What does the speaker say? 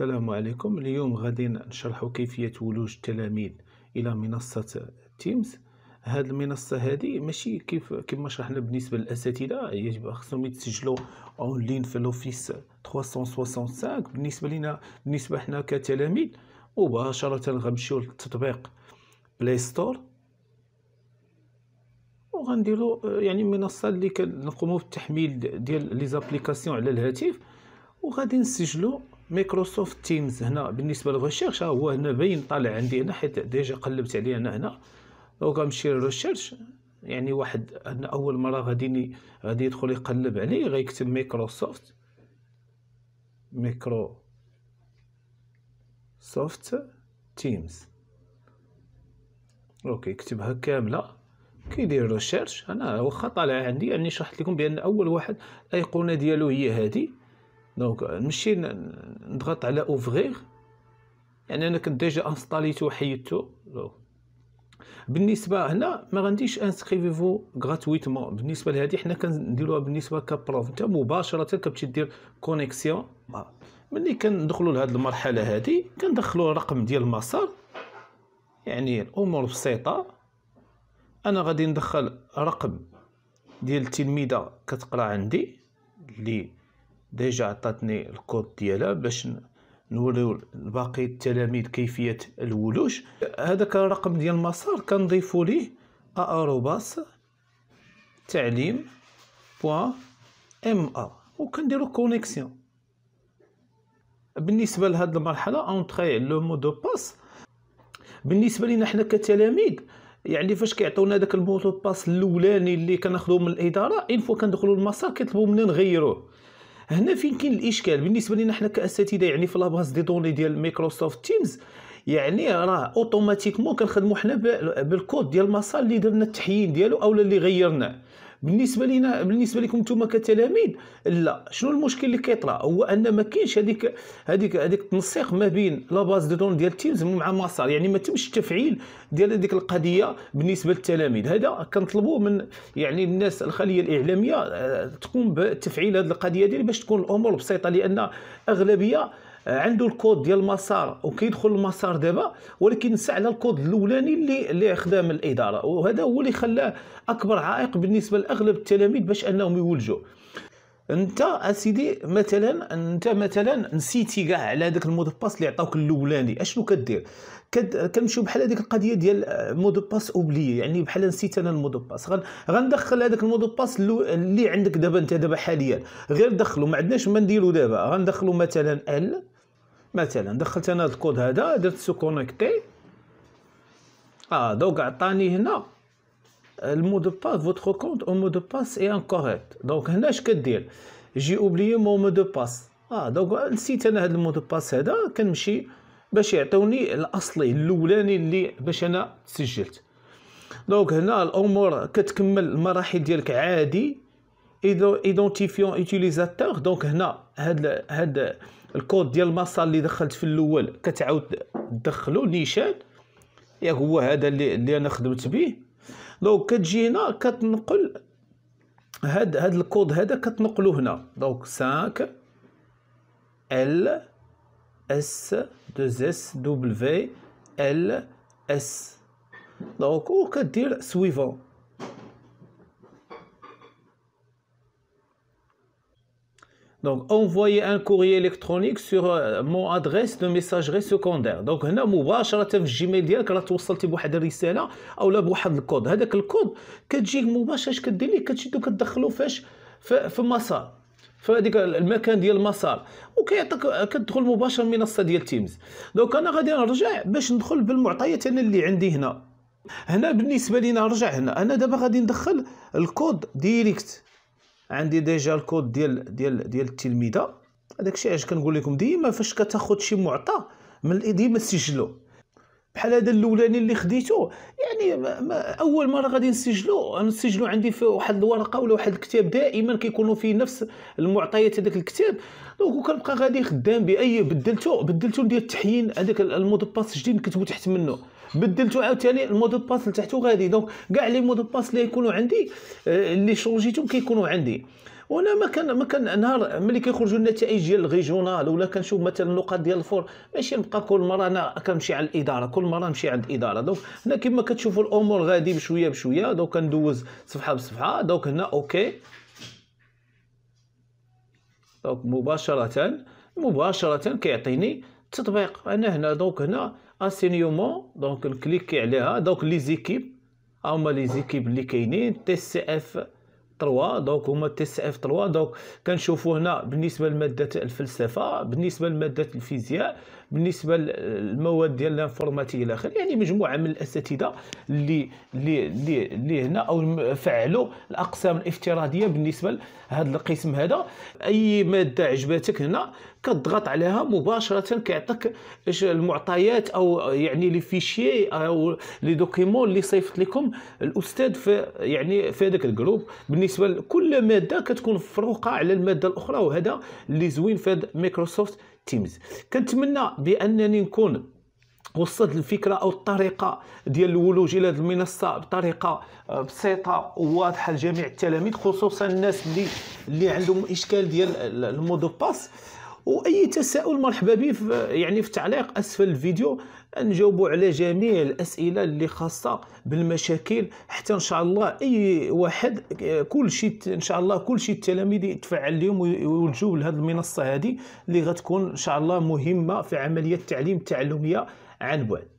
السلام عليكم اليوم غادي نشرح كيفية ولوج التلاميذ إلى منصة تيمز هاد المنصة هادي ماشي كيف كما شرحنا بالنسبة للأساتذة يجب خصهم يتسجلوا أونلاين في لوفيس 365 بالنسبة لنا بالنسبة حنا كتلاميذ مباشرة غنمشيو للتطبيق بلاي ستور وغنديروا يعني منصة اللي كنقوموا بالتحميل ديال لي زابليكاسيون على الهاتف وغادي نسجلوا مايكروسوفت تيمز هنا بالنسبه للريشيرش هو هنا باين طالع عندي هنا حيت ديجا قلبت عليه انا هنا دونك غنمشي للريشيرش يعني واحد انا اول مره غادي غادي يدخل يقلب عليه غيكتب مايكروسوفت مايكرو سوفت تيمز اوكي كتبها كامله كيدير ريسيرش انا واخا طالع عندي اني يعني شرحت لكم بان اول واحد الايقونه ديالو هي هذه دونك euh, نمشي نضغط على اوفغيغ يعني انا كنت ديجا انستاليتو وحيدتو بالنسبه هنا ما غنديش انسكريفيفو غراتويتمون بالنسبه لهادي حنا كنديروها بالنسبه كبروف انت مباشره كتمشي دير كونيكسيون ملي كندخلوا لهاد المرحله هادي كندخلوا الرقم ديال المسار يعني الامور بسيطه انا غادي ندخل رقم ديال التلميذه كتقرا عندي اللي ديجا عطاتني الكود ديالها باش نوريو لباقي التلاميذ كيفيه الولوج هذاك الرقم ديال المسار كنضيفو ليه اروباس تعليم بوان ام ا وكنديرو كونيكسيون بالنسبه لهاد المرحله اونطري لو مو دو باس بالنسبه لينا حنا كتلاميذ يعني فاش كيعطيونا داك دو باس الاولاني اللي كناخذوه من الاداره ان فوا كندخلوا المسار كيطلبوا منا نغيروه هنا فين كاين الاشكال بالنسبه لنا حنا كاساتذه يعني في لاباز دي دوني ديال مايكروسوفت تيمز يعني راه اوتوماتيكمون كنخدموا حنا بالكود ديال المسار اللي درنا التحيين ديالو اولا اللي غيرناه بالنسبه لينا بالنسبه لكم نتوما كتلاميذ لا شنو المشكل اللي كيطرا هو ان ما كاينش هذيك هذيك هذيك التنسيق ما بين لا باز دو دون ديال تيمز مع ماسار يعني ما تمش التفعيل ديال هذيك القضيه بالنسبه للتلاميذ هذا كنطلبوا من يعني الناس الخليه الاعلاميه آه، تقوم بتفعيل هذه القضيه ديال باش تكون الامور بسيطه لان اغلبيه آه، عنده الكود ديال المسار وكيدخل المسار دابا ولكن نسى على الكود الاولاني اللي اللي خداه من الاداره وهذا هو اللي خلاه اكبر عائق بالنسبه لاغلب التلاميذ باش انهم يولجوا انت اسيدي مثلا انت مثلا نسيتي كاع على هذاك المود باس اللي عطاوك الاولاني اشنو كدير كنمشيو بحال هذيك القضيه ديال مود باس اوبلي يعني بحال نسيت انا المود باس غندخل هذاك المود باس اللي عندك دابا انت دابا حاليا غير دخلو ما عندناش ما نديرو دابا غندخلو مثلا ال مثلا دخلت انا الكود هذا درت سو كونيكتي اه دوك عطاني هنا المود دو باس فوتخ كونت او مود دو باس اي انكوريكت دونك هنا اش كدير جي اوبليي مون مود دو باس اه دونك نسيت انا هاد المود دو باس هذا كنمشي باش يعطوني الاصلي الاولاني اللي باش انا سجلت دونك هنا الامور كتكمل المراحل ديالك عادي ايدونتيفيون يوتيليزاتور دونك هنا هاد هاد الكود ديال المسار اللي دخلت في الاول كتعاود تدخلو نيشان ياك هو هذا اللي, اللي انا خدمت به دونك كتجي هنا كتنقل هاد هاد الكود هذا كتنقلو هنا دونك 5 ال اس 2 اس دبليو ال اس دونك وكدير سويفون Donc, envoyer un courrier électronique sur euh, mon adresse de messagerie secondaire. Donc, هنا مباشرة في الجيميل ديالك راه توصلتي بواحد الرسالة أولا بواحد الكود، هذاك الكود كتجيك مباشرة اش كدير ليه كتشدو كتدخلو فاش في المسار فهذيك المكان ديال المسار وكيعطيك كتدخل مباشرة المنصة ديال تيمز. دونك أنا غادي نرجع باش ندخل بالمعطيات أنا اللي عندي هنا. هنا بالنسبة لينا رجع هنا، أنا دابا غادي ندخل الكود ديريكت عندي ديجا الكود ديال ديال ديال التلميذه هذاك الشيء علاش كنقول لكم ديما فاش كتاخذ شي معطى من ديما سجلوا بحال هذا الاولاني اللي خديته يعني ما ما اول مره غادي نسجلو نسجلو عندي في واحد الورقه ولا واحد الكتاب دائما كيكونوا فيه نفس المعطيات هذاك الكتاب دونك كنبقى غادي خدام باي بدلته بدلته ندير تحيين هذاك المود باس جديد نكتبو تحت منه بدلته عاوتاني المود باس لتحتو غادي دونك كاع لي مود باس اللي يكونوا عندي آه، اللي شونجيتهم كيكونوا عندي وانا ما كان ما كان نهار ملي كيخرجوا النتائج ديال الريجونال ولا كنشوف مثلا النقاط ديال الفور ماشي نبقى كل مره انا كنمشي على الاداره كل مره نمشي عند الاداره دونك هنا كما كتشوفوا الامور غادي بشويه بشويه دونك كندوز صفحه بصفحه دونك هنا اوكي دونك مباشره مباشره كيعطيني التطبيق انا هنا دونك هنا اسينيومون دونك نكليكي عليها دونك لي زيكيب هما لي زيكيب اللي كاينين تي سي اف 3 دونك هما تيست اف 3 دونك كنشوفوا هنا بالنسبه لماده الفلسفه بالنسبه لماده الفيزياء بالنسبه للمواد ديال الانفورماتي الى اخره يعني مجموعه من الاساتذه اللي اللي اللي, اللي هنا او فعلوا الاقسام الافتراضيه بالنسبه لهذا القسم هذا اي ماده عجبتك هنا كتضغط عليها مباشره كيعطيك المعطيات او يعني لي فيشي او لي دوكيمون اللي صيفط لكم الاستاذ في يعني في هذاك الجروب بالنسبه لكل ماده كتكون مفروقه على الماده الاخرى وهذا اللي زوين في هذا مايكروسوفت تيمز كنتمنى بانني نكون وصلت الفكره او الطريقه ديال الولوج الى هذه المنصه بطريقه آه، بسيطه وواضحه لجميع التلاميذ خصوصا الناس اللي اللي عندهم اشكال ديال المودو باس واي تساؤل مرحبا به يعني في تعليق اسفل الفيديو نجاوبوا على جميع الاسئله اللي خاصه بالمشاكل حتى ان شاء الله اي واحد كل شيء ان شاء الله كل شيء التلاميذ يتفعل اليوم ويوجهوا لهذه المنصه هذه اللي غتكون ان شاء الله مهمه في عمليه التعليم التعلميه عن بعد